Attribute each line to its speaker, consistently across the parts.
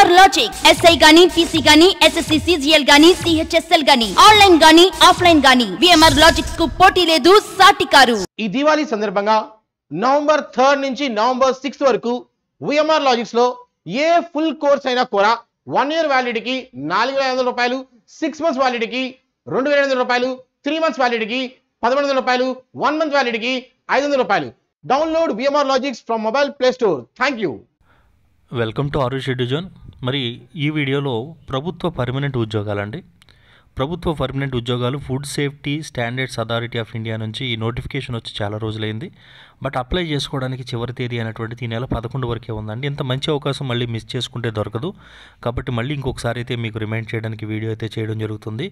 Speaker 1: are logic SI గానీ PC గానీ SSC CGL గానీ సిహెచ్ఎస్ఎల్ గానీ ఆన్లైన్ గానీ ఆఫ్లైన్ గానీ విఎంఆర్ లాజిక్స్ కు పోటీ లేదు సాటి కారు ఈ దివాళీ సందర్భంగా నవంబర్ థర్డ్ నుంచి నవంబర్ సిక్స్త్ వరకు విఎంఆర్ లాజిక్స్ లో ఏ ఫుల్ కోర్స్ అయినా కూడా వన్ ఇయర్ వ్యాలిడిటీకి నాలుగు వేల ఐదు వందల రూపాయలు సిక్స్ మంత్స్ వ్యాలిడిటీకి రెండు వేల ఐదు వందల రూపాయలు త్రీ మంత్స్ వ్యాలిడిటీకి పదమూడు వందల రూపాయలు వన్ మంత్ వ్యాలిడిటీకి ఐదు వందల రూపాయలు download VMR logics from mobile play store thank you welcome to ఆరు షెడ్యూజోన్ మరి ఈ వీడియోలో ప్రభుత్వ పర్మనెంట్ ఉద్యోగాలండి ప్రభుత్వ పర్మనెంట్ ఉద్యోగాలు food safety standards authority of India నుంచి ఈ నోటిఫికేషన్ వచ్చి చాలా రోజులైంది బట్ అప్లై చేసుకోవడానికి చివరి తేదీ అనేటువంటిది ఈ నెల పదకొండు వరకే ఉందండి ఇంత మంచి అవకాశం మళ్ళీ మిస్ చేసుకుంటే దొరకదు కాబట్టి మళ్ళీ ఇంకొకసారి అయితే మీకు రిమైండ్ చేయడానికి వీడియో అయితే చేయడం జరుగుతుంది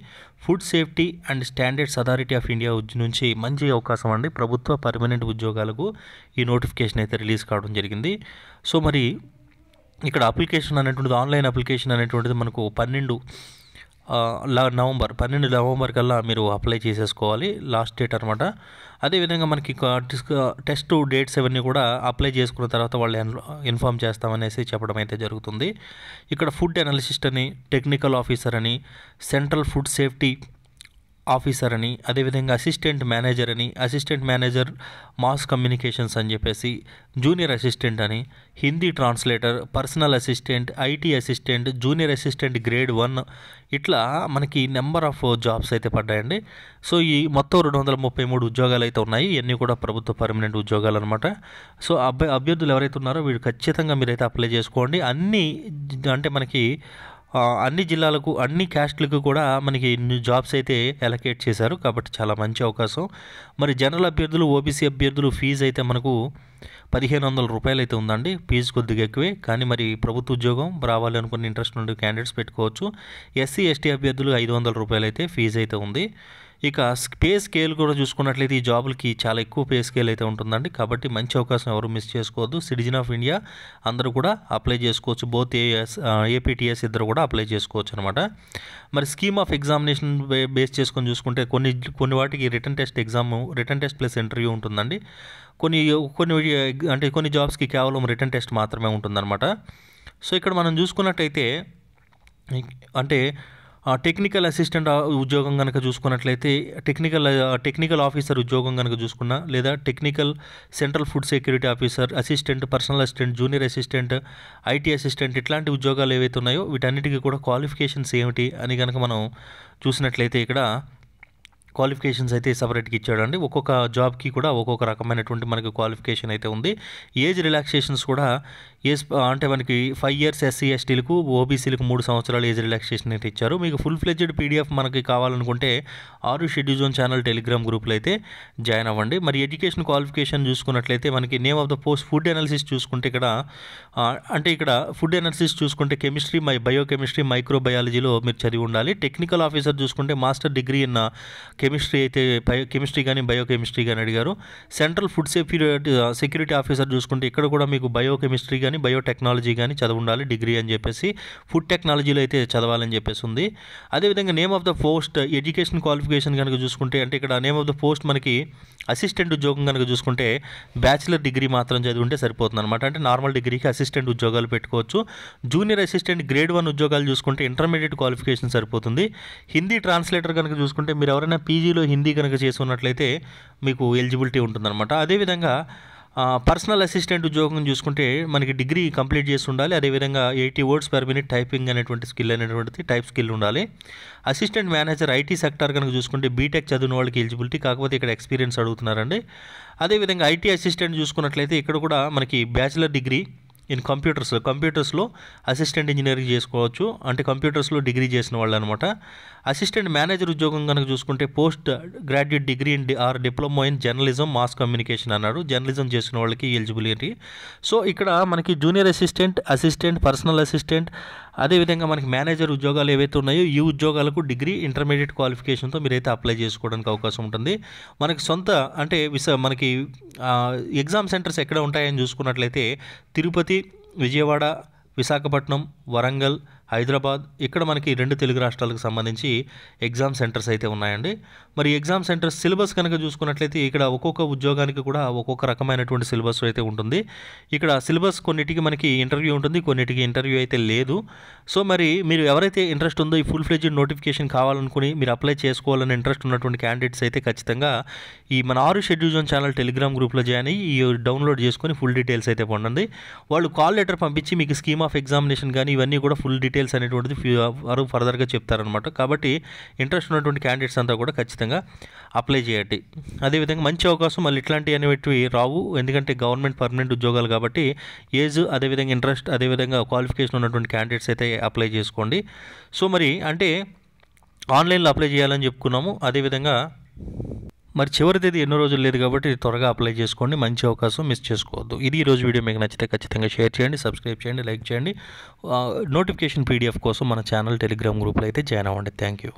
Speaker 1: food safety and standards authority of India నుంచి మంచి అవకాశం అండి ప్రభుత్వ పర్మనెంట్ ఉద్యోగాలకు ఈ నోటిఫికేషన్ అయితే రిలీజ్ కావడం జరిగింది సో మరి ఇక్కడ అప్లికేషన్ అనేటువంటిది ఆన్లైన్ అప్లికేషన్ అనేటువంటిది మనకు పన్నెండు నవంబర్ పన్నెండు నవంబర్ కల్లా మీరు అప్లై చేసేసుకోవాలి లాస్ట్ డేట్ అనమాట అదేవిధంగా మనకి టెస్ట్ డేట్స్ అవన్నీ కూడా అప్లై చేసుకున్న తర్వాత వాళ్ళు ఇన్ఫామ్ చేస్తామనేసి చెప్పడం అయితే జరుగుతుంది ఇక్కడ ఫుడ్ అనాలిసిస్ట్ అని టెక్నికల్ ఆఫీసర్ అని సెంట్రల్ ఫుడ్ సేఫ్టీ ఆఫీసర్ అని అదేవిధంగా అసిస్టెంట్ మేనేజర్ అని అసిస్టెంట్ మేనేజర్ మాస్ కమ్యూనికేషన్స్ అని చెప్పేసి జూనియర్ అసిస్టెంట్ అని Hindi translator personal assistant IT assistant junior assistant grade one ఇట్లా మనకి నెంబర్ ఆఫ్ జాబ్స్ అయితే పడ్డాయండి సో ఈ మొత్తం రెండు వందల ముప్పై మూడు ఉద్యోగాలు అయితే ఉన్నాయి ఇవన్నీ కూడా ప్రభుత్వ పర్మనెంట్ ఉద్యోగాలు అనమాట సో అభ్య అభ్యర్థులు ఎవరైతే ఉన్నారో వీళ్ళు ఖచ్చితంగా మీరైతే అప్లై చేసుకోండి అన్నీ అంటే మనకి అన్ని జిల్లాలకు అన్ని క్యాస్ట్లకు కూడా మనకి జాబ్స్ అయితే ఎలకేట్ చేశారు కాబట్టి చాలా మంచి అవకాశం మరి జనరల్ అభ్యర్థులు ఓబీసీ అభ్యర్థులు ఫీజు అయితే మనకు పదిహేను వందల రూపాయలు అయితే ఉందండి ఫీజు కొద్దిగా ఎక్కువే కానీ మరి ప్రభుత్వ ఉద్యోగం రావాలి అనుకున్న ఇంట్రెస్ట్ నుండి క్యాండిడేట్స్ పెట్టుకోవచ్చు ఎస్సీ ఎస్టీ అభ్యర్థులు ఐదు వందల రూపాయలు అయితే ఫీజు అయితే ఉంది ఇక పే స్కేల్ కూడా చూసుకున్నట్లయితే ఈ జాబులకి చాలా ఎక్కువ పే స్కేల్ అయితే ఉంటుందండి కాబట్టి మంచి అవకాశం ఎవరు మిస్ చేసుకోవద్దు సిటిజన్ ఆఫ్ ఇండియా అందరూ కూడా అప్లై చేసుకోవచ్చు బోత్ ఏఎస్ ఏపీటీఎస్ ఇద్దరు కూడా అప్లై చేసుకోవచ్చు అనమాట మరి స్కీమ్ ఆఫ్ ఎగ్జామినేషన్ బేస్ చేసుకొని చూసుకుంటే కొన్ని కొన్ని వాటికి written test exam written test plus interview ఉంటుందండి కొన్ని కొన్ని అంటే కొన్ని జాబ్స్కి కేవలం రిటర్న్ టెస్ట్ మాత్రమే ఉంటుందన్నమాట సో ఇక్కడ మనం చూసుకున్నట్టయితే అంటే టెక్నికల్ అసిస్టెంట్ ఉద్యోగం కనుక చూసుకున్నట్లయితే టెక్నికల్ టెక్నికల్ ఆఫీసర్ ఉద్యోగం కనుక చూసుకున్నా లేదా technical central food security officer assistant personal assistant junior assistant IT assistant ఇట్లాంటి ఉద్యోగాలు ఏవైతే ఉన్నాయో వీటన్నిటికీ కూడా క్వాలిఫికేషన్స్ ఏమిటి అని కనుక మనం చూసినట్లయితే ఇక్కడ క్వాలిఫికేషన్స్ అయితే సపరేట్గా ఇచ్చాడండి ఒక్కొక్క జాబ్కి కూడా ఒక్కొక్క రకమైనటువంటి మనకి క్వాలిఫికేషన్ అయితే ఉంది ఏజ్ రిలాక్సేషన్స్ కూడా ఏ అంటే మనకి ఫైవ్ ఇయర్స్ ఎస్సీ ఎస్టీలకు ఓబీసీలకు మూడు సంవత్సరాలు ఏజ్ రిలాక్సేషన్ అయితే ఇచ్చారు మీకు ఫుల్ ఫ్లెజ్డ్ పీడిఎఫ్ మనకి కావాలనుకుంటే ఆరు జోన్ ఛానల్ టెలిగ్రామ్ గ్రూప్లో అయితే జాయిన్ అవ్వండి మరి ఎడ్యుకేషన్ క్వాలిఫికేషన్ చూసుకున్నట్లయితే మనకి name of the post food analysis చూసుకుంటే ఇక్కడ అంటే ఇక్కడ ఫుడ్ అనాలిసిస్ చూసుకుంటే కెమిస్ట్రీ మై బయోకెమిస్ట్రీ మైక్రోబయాలజీలో మీరు చదివి ఉండాలి టెక్నికల్ ఆఫీసర్ చూసుకుంటే మాస్టర్ డిగ్రీ ఇన్ కెమిస్ట్రీ అయితే బయో కెమిస్ట్రీ కానీ బయోకెమిస్ట్రీ కానీ అడిగారు central food security security officer చూసుకుంటే ఇక్కడ కూడా మీకు బయోకెమిస్ట్రీ కానీ బయోటెక్నాలజీ కానీ ఉండాలి డిగ్రీ అని చెప్పేసి ఫుడ్ టెక్నాలజీలో అయితే చదవాలని చెప్పేసి ఉంది అదేవిధంగా name of the post education qualification కనుక చూసుకుంటే అంటే ఇక్కడ నేమ్ ఆఫ్ ద పోస్ట్ మనకి అసిస్టెంట్ ఉద్యోగం కనుక చూసుకుంటే బ్యాచిలర్ డిగ్రీ మాత్రం చదివి ఉంటే సరిపోతుంది అనమాట అంటే నార్మల్ డిగ్రీకి అసిస్టెంట్ ఉద్యోగాలు పెట్టుకోవచ్చు జూనియర్ అసిస్టెంట్ గ్రేడ్ వన్ ఉద్యోగాలు చూసుకుంటే ఇంటర్మీడియట్ క్వాలిఫికేషన్ సరిపోతుంది హిందీ ట్రాన్స్లేటర్ కనుక చూసుకుంటే మీరు ఎవరైనా పీజీలో హిందీ కనుక చేసుకున్నట్లయితే మీకు ఎలిజిబిలిటీ ఉంటుందన్నమాట అదేవిధంగా పర్సనల్ అసిస్టెంట్ ఉద్యోగం చూసుకుంటే మనకి డిగ్రీ కంప్లీట్ చేసి ఉండాలి అదేవిధంగా eighty words per minute typing అనేటువంటి స్కిల్ అనేటువంటిది టైప్ స్కిల్ ఉండాలి అసిస్టెంట్ మేనేజర్ ఐటీ సెక్టార్ కనుక చూసుకుంటే బీటెక్ చదివిన వాళ్ళకి ఎలిజిబిలిటీ కాకపోతే ఇక్కడ ఎక్స్పీరియన్స్ అడుగుతున్నారండి అదేవిధంగా ఐటీ అసిస్టెంట్ చూసుకున్నట్లయితే ఇక్కడ కూడా మనకి బ్యాచిలర్ డిగ్రీ ఇన్ కంప్యూటర్స్ కంప్యూటర్స్లో అసిస్టెంట్ ఇంజనీరింగ్ చేసుకోవచ్చు అంటే కంప్యూటర్స్లో డిగ్రీ చేసిన వాళ్ళు అనమాట అసిస్టెంట్ మేనేజర్ ఉద్యోగం కనుక చూసుకుంటే post graduate degree in or diploma in journalism mass communication అన్నాడు జర్నలిజం చేసిన వాళ్ళకి ఎలిజిబిలిటీ సో ఇక్కడ మనకి junior assistant assistant personal assistant అదేవిధంగా మనకి మేనేజర్ ఉద్యోగాలు ఏవైతే ఉన్నాయో ఈ ఉద్యోగాలకు డిగ్రీ ఇంటర్మీడియట్ క్వాలిఫికేషన్తో మీరైతే అప్లై చేసుకోవడానికి అవకాశం ఉంటుంది మనకి సొంత అంటే విస మనకి ఎగ్జామ్ సెంటర్స్ ఎక్కడ ఉంటాయని చూసుకున్నట్లయితే తిరుపతి విజయవాడ విశాఖపట్నం వరంగల్ హైదరాబాద్ ఇక్కడ మనకి రెండు తెలుగు రాష్ట్రాలకు సంబంధించి ఎగ్జామ్ సెంటర్స్ అయితే ఉన్నాయండి మరి ఎగ్జామ్ సెంటర్స్ సిలబస్ కనుక చూసుకున్నట్లయితే ఇక్కడ ఒక్కొక్క ఉద్యోగానికి కూడా ఒక్కొక్క రకమైనటువంటి సిలబస్ అయితే ఉంటుంది ఇక్కడ సిలబస్ కొన్నిటికి మనకి ఇంటర్వ్యూ ఉంటుంది కొన్నిటికి ఇంటర్వ్యూ అయితే లేదు సో మరి మీరు ఎవరైతే ఇంట్రెస్ట్ ఉందో ఈ ఫుల్ ఫ్లెడ్జ్ నోటిఫికేషన్ కావాలనుకుని మీరు అప్లై చేసుకోవాలని ఇంట్రెస్ట్ ఉన్నటువంటి క్యాండిడేట్స్ అయితే ఖచ్చితంగా ఈ మన ఆరు షెడ్యూల్ జోన్ ఛానల్ టెలిగ్రామ్ గ్రూప్లో జాయిన్ అయ్యి డౌన్లోడ్ చేసుకొని ఫుల్ డీటెయిల్స్ అయితే పొందండి వాళ్ళు కాల్ లెటర్ పంపించి మీకు స్కీమ్ ఆఫ్ ఎగ్జామినేషన్ కానీ ఇవన్నీ కూడా ఫుల్ డీటెయిల్స్ అనేటువంటిది వారు ఫర్దర్గా చెప్తారనమాట కాబట్టి ఇంట్రెస్ట్ ఉన్నటువంటి క్యాండిడేట్స్ అంతా కూడా ఖచ్చితంగా అప్లై చేయండి అదేవిధంగా మంచి అవకాశం మళ్ళీ ఇట్లాంటి అనేవి రావు ఎందుకంటే గవర్నమెంట్ పర్మనెంట్ ఉద్యోగాలు కాబట్టి ఏజ్ అదేవిధంగా ఇంట్రెస్ట్ అదేవిధంగా క్వాలిఫికేషన్ ఉన్నటువంటి క్యాండిడేట్స్ అయితే అప్లై చేసుకోండి సో మరి అంటే ఆన్లైన్లో అప్లై చేయాలని చెప్పుకున్నాము అదేవిధంగా మరి చివరి తేదీ ఎన్నో రోజులు లేదు కాబట్టి త్వరగా అప్లై చేసుకోండి మంచి అవకాశం మిస్ చేసుకోవద్దు ఇది ఈరోజు వీడియో మీకు నచ్చితే ఖచ్చితంగా షేర్ చేయండి సబ్స్క్రైబ్ చేయండి లైక్ చేయండి నోటిఫికేషన్ పీడిఎఫ్ కోసం మన ఛానల్ టెలిగ్రామ్ గ్రూప్లో అయితే జాయిన్ అవ్వండి థ్యాంక్ యూ